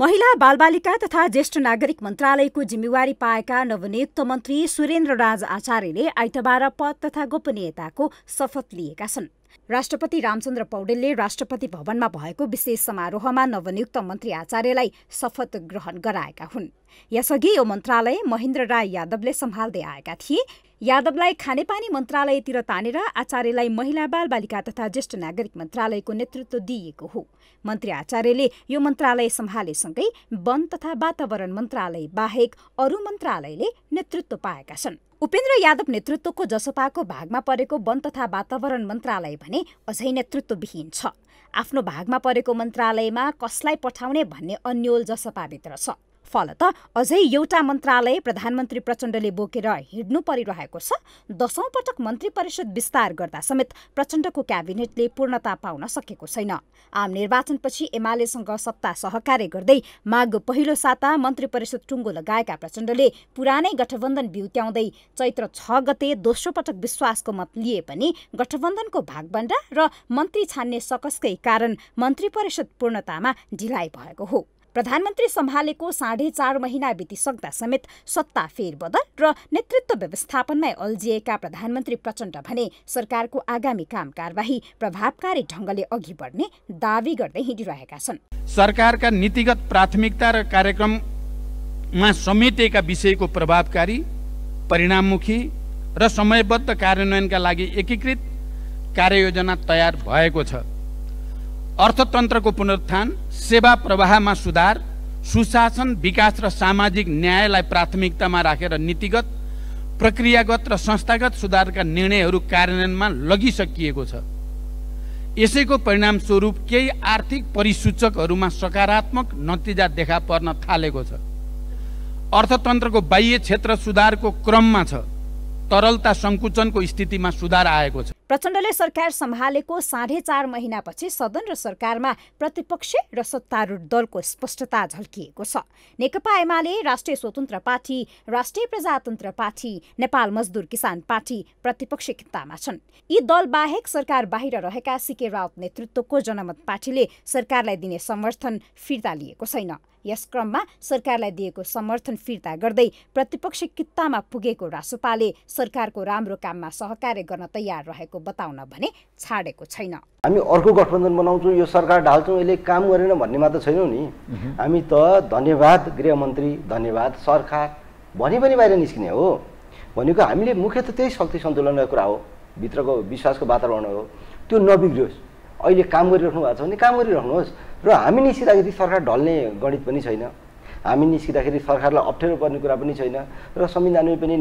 महिला बालबालिका तथा ज्येष्ठ नागरिक मन्त्रालयको जिम्मेवारी पाएका नवनियुक्त मन्त्री सुरेन्द्र राज आचार्यले आइतबार पद तथा गोपनीयताको शपथ लिएका छन् राष्ट्रपति रामचन्द्र पौडेलले राष्ट्रपति भवनमा भएको विशेष समारोहमा नवनियुक्त मन्त्री आचार्यलाई शपथ ग्रहण गराएका हुन् यसअघि यो मन्त्रालय महेन्द्र राय यादवले सम्हाल्दै आएका थिए यादवलाई खानेपानी मन्त्रालयतिर तानेर आचार्यलाई महिला बालबालिका तथा ज्येष्ठ नागरिक मन्त्रालयको नेतृत्व दिइएको हो मन्त्री आचार्यले यो मन्त्रालय सम्हालेसँगै वन तथा वातावरण मन्त्रालय बाहेक अरू मन्त्रालयले नेतृत्व पाएका छन् उपेन्द्र यादव नेतृत्वको जसपाको भागमा परेको वन तथा वातावरण मन्त्रालय भने अझै नेतृत्वविहीन छ आफ्नो भागमा परेको मन्त्रालयमा कसलाई पठाउने भन्ने अन्यल जसपाभित्र छ फलत अझै एउटा मन्त्रालय प्रधानमन्त्री प्रचण्डले बोकेर हिँड्नु परिरहेको छ दशौँ पटक मन्त्री परिषद विस्तार गर्दा समेत प्रचण्डको क्याबिनेटले पूर्णता पाउन सकेको छैन आम निर्वाचनपछि एमालेसँग सत्ता सहकार्य गर्दै माघ पहिलो साता मन्त्री परिषद टुङ्गो लगाएका प्रचण्डले पुरानै गठबन्धन बिउत्याउँदै चैत्र छ गते दोस्रो पटक विश्वासको मत लिए पनि गठबन्धनको भागभण्डा र मन्त्री छान्ने सकसकै कारण मन्त्री परिषद पूर्णतामा ढिलाइ भएको हो प्रधानमन्त्री सम्हालेको साढे चार महिना बितिसक्दा समेत सत्ता फेरबदल र नेतृत्व व्यवस्थापनमै अल्झिएका प्रधानमन्त्री प्रचण्ड भने सरकारको आगामी काम कारवाही प्रभावकारी ढङ्गले अघि बढ्ने दावी गर्दै हिँडिरहेका छन् सरकारका नीतिगत प्राथमिकता र कार्यक्रममा समेटेका विषयको प्रभावकारी परिणाममुखी र समयबद्ध कार्यान्वयनका लागि एकीकृत कार्ययोजना तयार भएको छ अर्थतन्त्रको पुनरुत्थान सेवा प्रवाहमा सुधार सुशासन विकास र सामाजिक न्यायलाई प्राथमिकतामा राखेर नीतिगत प्रक्रियागत र संस्थागत सुधारका निर्णयहरू कार्यान्वयनमा लगिसकिएको छ यसैको परिणामस्वरूप केही आर्थिक परिसूचकहरूमा सकारात्मक नतिजा देखा पर्न थालेको छ अर्थतन्त्रको बाह्य क्षेत्र सुधारको क्रममा छ तरलता सङ्कुचनको स्थितिमा सुधार आएको छ प्रचण्डले सरकार सम्हालेको साढे चार महिनापछि सदन र सरकारमा प्रतिपक्ष र सत्तारूढ दलको स्पष्टता झल्किएको छ नेकपा एमाले राष्ट्रिय स्वतन्त्र पार्टी राष्ट्रिय प्रजातन्त्र पार्टी नेपाल मजदुर किसान पार्टी प्रतिपक्ष खित्तामा छन् यी दल बाहेक सरकार बाहिर रहेका सिके राउत नेतृत्वको जनमत पार्टीले सरकारलाई दिने समर्थन फिर्ता लिएको छैन यस क्रममा सरकारलाई दिएको समर्थन फिर्ता गर्दै प्रतिपक्ष कित्तामा पुगेको रासोपाले सरकारको राम्रो काममा सहकार्य गर्न तयार रहेको बताउन भने छाडेको छैन हामी अर्को गठबन्धन बनाउँछौँ यो सरकार ढाल्छौँ यसले काम गरेन भन्ने मात्र छैनौँ नि हामी त धन्यवाद गृहमन्त्री धन्यवाद सरकार भने पनि बाहिर निस्किने हो भनेको हामीले मुख्य त त्यही शक्ति सन्तुलनको कुरा हो भित्रको विश्वासको वातावरण हो त्यो नबिग्रियोस् अहिले काम गरिराख्नु भएको छ भने काम गरिराख्नुहोस् र हामी निस्किँदाखेरि सरकार ढल्ने गणित पनि छैन हामी निस्किँदाखेरि सरकारलाई अप्ठ्यारो पर्ने कुरा पनि छैन र संविधानले पनि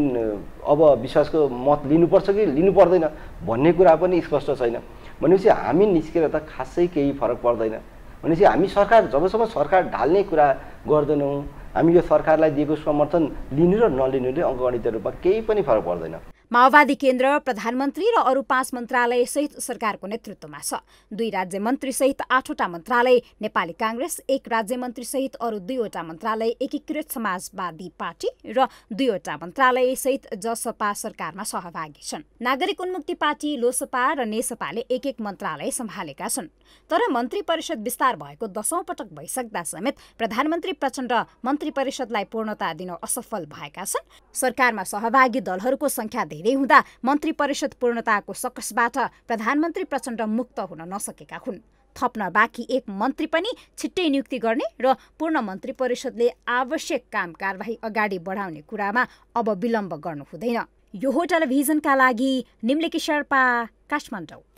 अब विश्वासको मत लिनुपर्छ कि लिनु पर्दैन भन्ने कुरा पनि स्पष्ट छैन भनेपछि हामी निस्केर त खासै केही फरक पर्दैन भनेपछि हामी सरकार जबसम्म सरकार ढाल्ने कुरा गर्दैनौँ हामी यो सरकारलाई दिएको समर्थन लिनु र नलिनुले अङ्कगणित रूपमा केही पनि फरक पर्दैन माओवादी केन्द्र प्रधानमन्त्री र अरू पाँच मन्त्रालय सहित सरकारको नेतृत्वमा छ दुई राज्य मन्त्री सहित आठवटा मन्त्रालय नेपाली काङ्ग्रेस एक राज्य मन्त्री सहित अरू दुईवटा मन्त्रालय एकीकृत समाजवादी पार्टी र दुईवटा मन्त्रालय सहित जसपा सरकारमा सहभागी छन् नागरिक उन्मुक्ति पार्टी लोसपा र नेसपाले एक एक मन्त्रालय सम्हालेका छन् तर मन्त्री परिषद विस्तार भएको दशौं पटक भइसक्दा समेत प्रधानमन्त्री प्रचण्ड मन्त्री परिषदलाई पूर्णता दिन असफल भएका छन् सरकारमा सहभागी दलहरूको संख्या धेरै हुँदा मन्त्री परिषद पूर्णताको सकसबाट प्रधानमन्त्री प्रचण्ड मुक्त हुन नसकेका हुन् थप्न बाँकी एक मन्त्री पनि छिट्टै नियुक्ति गर्ने र पूर्ण मन्त्री परिषदले आवश्यक काम कारवाही अगाडि बढाउने कुरामा अब विलम्ब गर्नु हुँदैन यो होटल भिजनका लागि निम्लेकी शेर्पा काठमाडौँ